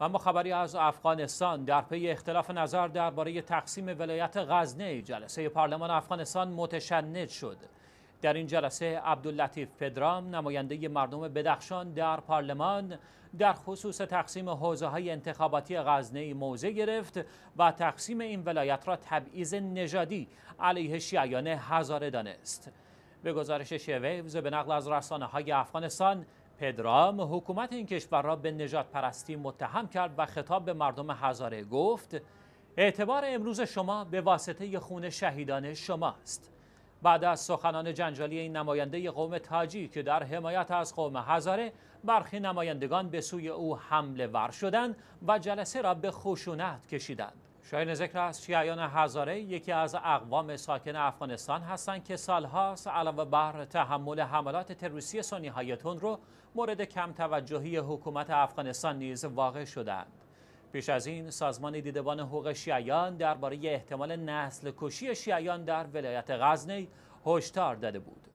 و اما خبری از افغانستان در پی اختلاف نظر درباره تقسیم ولایت غزنه جلسه پارلمان افغانستان متشنج شد در این جلسه عبداللطیف پدرام نماینده مردم بدخشان در پارلمان در خصوص تقسیم حوزه های انتخاباتی غزنه موضع گرفت و تقسیم این ولایت را تبعیض نژادی علیه شیعیان هزاره دانست به گزارش شویوز به نقل از رسانه های افغانستان پدرام حکومت این کشور را به نجات پرستی متهم کرد و خطاب به مردم هزاره گفت اعتبار امروز شما به واسطه خون شهیدان شماست بعد از سخنان جنجالی این نماینده قوم تاجی که در حمایت از قوم هزاره برخی نمایندگان به سوی او حمله ور شدند و جلسه را به خشونت کشیدند شاید ذکر است شیعیان هزاره یکی از اقوام ساکن افغانستان هستند که سالهاست علاوه بر تحمل حملات تروریستی سنی های رو مورد کم توجهی حکومت افغانستان نیز واقع شدند. پیش از این سازمان دیدبان حقوق شیعیان درباره احتمال نسل کشی شیعیان در ولایت غزنی هشدار داده بود.